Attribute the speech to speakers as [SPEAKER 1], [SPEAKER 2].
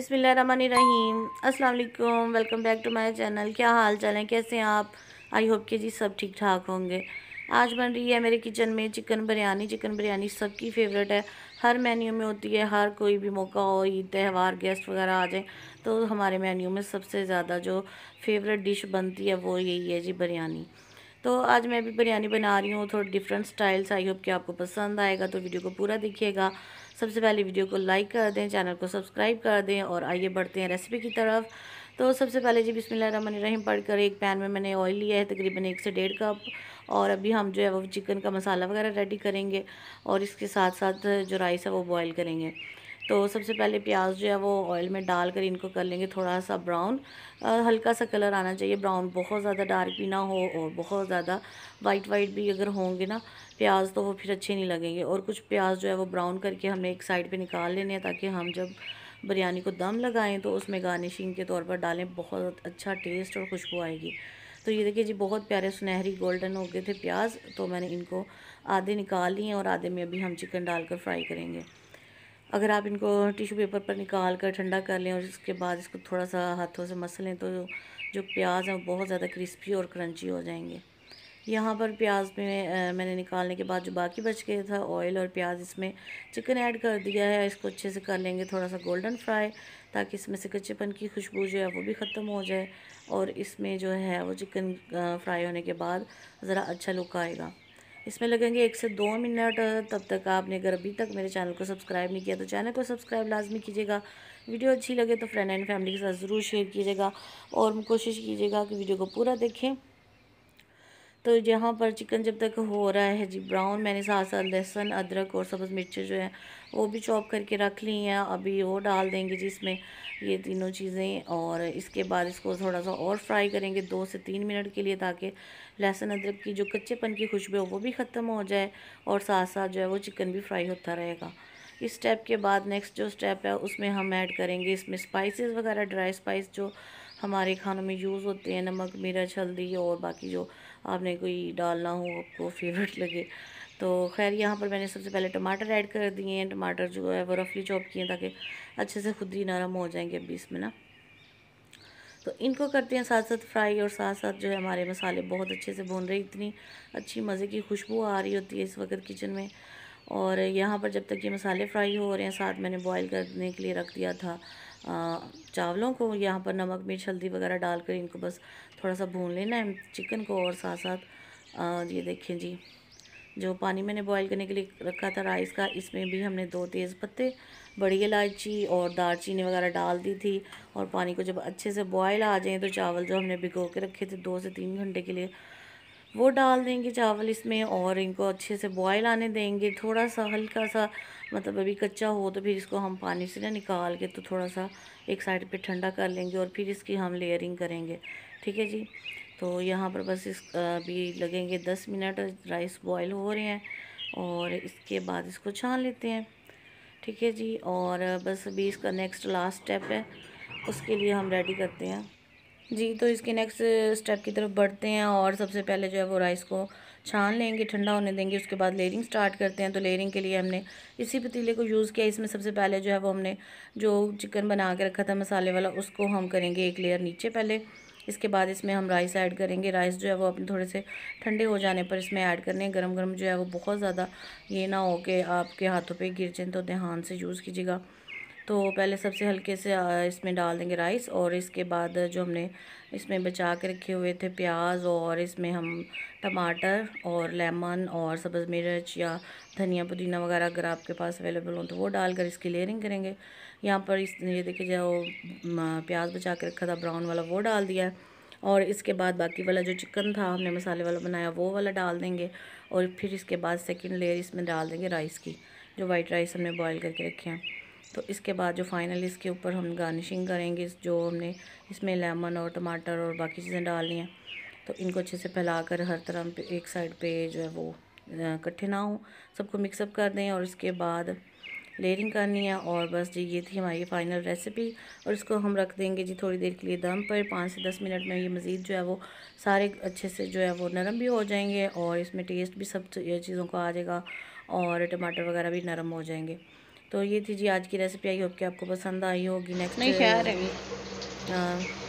[SPEAKER 1] रहीम अस्सलाम welcome back to my channel क्या हाल चाल है कैसे हैं आप आई होप के जी सब ठीक ठाक होंगे आज बन रही है मेरे किचन में चिकन बिरयानी चिकन बिरयानी सबकी फेवरेट है हर मेन्यू में होती है हर कोई भी मौका हो ईद त्यौहार गेस्ट वगैरह आ जाए तो हमारे मेन्यू में सबसे ज़्यादा जो फेवरेट डिश बनती है वो यही है जी बिरयानी तो आज मैं भी बिरयानी बना रही हूँ थोड़ा डिफरेंट स्टाइल्स आई होप कि आपको पसंद आएगा तो वीडियो को पूरा देखिएगा सबसे पहले वीडियो को लाइक कर दें चैनल को सब्सक्राइब कर दें और आइए बढ़ते हैं रेसिपी की तरफ तो सबसे पहले जी बिसमीम पढ़ कर एक पैन में मैंने ऑयल लिया है तकरीबन एक से डेढ़ कप और अभी हम जो है वो चिकन का मसाला वगैरह रेडी करेंगे और इसके साथ साथ जो राइस है वो बॉयल करेंगे तो सबसे पहले प्याज जो है वो ऑयल में डाल कर इनको कर लेंगे थोड़ा सा ब्राउन हल्का सा कलर आना चाहिए ब्राउन बहुत ज़्यादा डार्क भी ना हो और बहुत ज़्यादा वाइट वाइट भी अगर होंगे ना प्याज तो वो फिर अच्छे नहीं लगेंगे और कुछ प्याज जो है वो ब्राउन करके हमने एक साइड पर निकाल लेने हैं ताकि हम जब बिरयानी को दम लगाएं तो उसमें गार्निशिंग के तौर पर डालें बहुत अच्छा टेस्ट और खुशबू आएगी तो ये देखिए जी बहुत प्यारे सुनहरी गोल्डन हो गए थे प्याज तो मैंने इनको आधे निकाल लिए और आधे में अभी हम चिकन डालकर फ्राई करेंगे अगर आप इनको टिश्यू पेपर पर निकाल कर ठंडा कर लें और उसके बाद इसको थोड़ा सा हाथों से मस लें तो जो प्याज हैं वो बहुत ज़्यादा क्रिस्पी और क्रंची हो जाएंगे यहाँ पर प्याज में मैंने निकालने के बाद जो बाकी बच गया था ऑयल और प्याज इसमें चिकन ऐड कर दिया है इसको अच्छे से कर लेंगे थोड़ा सा गोल्डन फ्राई ताकि इसमें से कच्चेपन की खुशबू जो है वो भी ख़त्म हो जाए और इसमें जो है वो चिकन फ्राई होने के बाद ज़रा अच्छा लुक आएगा इसमें लगेंगे एक से दो मिनट तब तक आपने अगर अभी तक मेरे चैनल को सब्सक्राइब नहीं किया तो चैनल को सब्सक्राइब लाजमी कीजिएगा वीडियो अच्छी लगे तो फ्रेंड एंड फैमिली के साथ ज़रूर शेयर कीजिएगा और कोशिश कीजिएगा कि वीडियो को पूरा देखें तो यहाँ पर चिकन जब तक हो रहा है जी ब्राउन मैंने साथ साथ लहसुन अदरक और सब्ज़ मिर्ची जो है वो भी चॉप करके रख ली हैं अभी वो डाल देंगे जी इसमें ये तीनों चीज़ें और इसके बाद इसको थोड़ा सा और फ्राई करेंगे दो से तीन मिनट के लिए ताकि लहसुन अदरक की जो कच्चेपन की खुशबू है वो भी ख़त्म हो जाए और साथ साथ जो है वो चिकन भी फ्राई होता रहेगा इस स्टेप के बाद नेक्स्ट जो स्टेप है उसमें हम ऐड करेंगे इसमें स्पाइसेस वगैरह ड्राई स्पाइस जो हमारे खानों में यूज़ होते हैं नमक मिर्च हल्दी और बाकी जो आपने कोई डालना हो आपको फेवरेट लगे तो खैर यहाँ पर मैंने सबसे पहले टमाटर ऐड कर दिए हैं टमाटर जो है वो रफली चॉप किए ताकि अच्छे से खुद ही नरम हो जाएंगे अभी इसमें ना तो इनको करते हैं साथ साथ फ्राई और साथ साथ जो है हमारे मसाले बहुत अच्छे से भून रहे इतनी अच्छी मज़े की खुशबू आ रही होती है इस वक्त किचन में और यहाँ पर जब तक ये मसाले फ्राई हो रहे हैं साथ मैंने बॉईल करने के लिए रख दिया था आ, चावलों को यहाँ पर नमक मिर्च हल्दी वगैरह डालकर इनको बस थोड़ा सा भून लेना है चिकन को और साथ साथ आ, ये देखें जी जो पानी मैंने बॉईल करने के लिए रखा था राइस का इसमें भी हमने दो तेज़ पत्ते बड़ी इलायची और दालचीनी वगैरह डाल दी थी और पानी को जब अच्छे से बॉयल आ जाए तो चावल जो हमने भिगो के रखे थे दो से तीन घंटे के लिए वो डाल देंगे चावल इसमें और इनको अच्छे से बॉयल आने देंगे थोड़ा सा हल्का सा मतलब अभी कच्चा हो तो फिर इसको हम पानी से ना निकाल के तो थोड़ा सा एक साइड पे ठंडा कर लेंगे और फिर इसकी हम लेयरिंग करेंगे ठीक है जी तो यहाँ पर बस इस अभी लगेंगे दस मिनट राइस बॉयल हो रहे हैं और इसके बाद इसको छान लेते हैं ठीक है जी और बस अभी इसका नेक्स्ट लास्ट स्टेप है उसके लिए हम रेडी करते हैं जी तो इसके नेक्स्ट स्टेप की तरफ बढ़ते हैं और सबसे पहले जो है वो राइस को छान लेंगे ठंडा होने देंगे उसके बाद लेयरिंग स्टार्ट करते हैं तो लेयरिंग के लिए हमने इसी पतीले को यूज़ किया इसमें सबसे पहले जो है वो हमने जो चिकन बना के रखा था मसाले वाला उसको हम करेंगे एक लेयर नीचे पहले इसके बाद इसमें हम राइस ऐड करेंगे राइस जो है वो अपने थोड़े से ठंडे हो जाने पर इसमें ऐड करने हैं गरम गरम जो है वो बहुत ज़्यादा ये ना हो कि आपके हाथों पे गिर जाए तो ध्यान से यूज़ कीजिएगा तो पहले सबसे हल्के से इसमें डाल देंगे राइस और इसके बाद जो हमने इसमें बचा के रखे हुए थे प्याज और इसमें हम टमाटर और लेमन और सब्ज़ मिर्च या धनिया पुदीना वगैरह अगर आपके पास अवेलेबल हो तो वो डालकर इसकी लेयरिंग करेंगे यहाँ पर इस ये देखिए जो प्याज बचा के रखा था ब्राउन वाला वो डाल दिया है और इसके बाद बाकी वाला जो चिकन था हमने मसाले वाला बनाया वो वाला डाल देंगे और फिर इसके बाद सेकेंड लेयर इसमें डाल देंगे राइस की जो वाइट राइस हमने बॉयल करके रखे हैं तो इसके बाद जो फाइनल इसके ऊपर हम गार्निशिंग करेंगे जो हमने इसमें लेमन और टमाटर और बाकी चीज़ें डालनी हैं तो इनको अच्छे से फैला कर हर तरह एक साइड पे जो है वो इकट्ठे ना हो सबको मिक्सअप कर दें और इसके बाद लेयरिंग करनी है और बस जी ये थी हमारी फाइनल रेसिपी और इसको हम रख देंगे जी थोड़ी देर के लिए दम पर पाँच से दस मिनट में ये मज़ीद जो है वो सारे अच्छे से जो है वो नरम भी हो जाएंगे और इसमें टेस्ट भी सब चीज़ों का आ जाएगा और टमाटर वगैरह भी नरम हो जाएंगे तो ये थी जी आज की रेसिपी आई होप कि आपको पसंद आई होगी नेक्स्ट नहीं खैर हाँ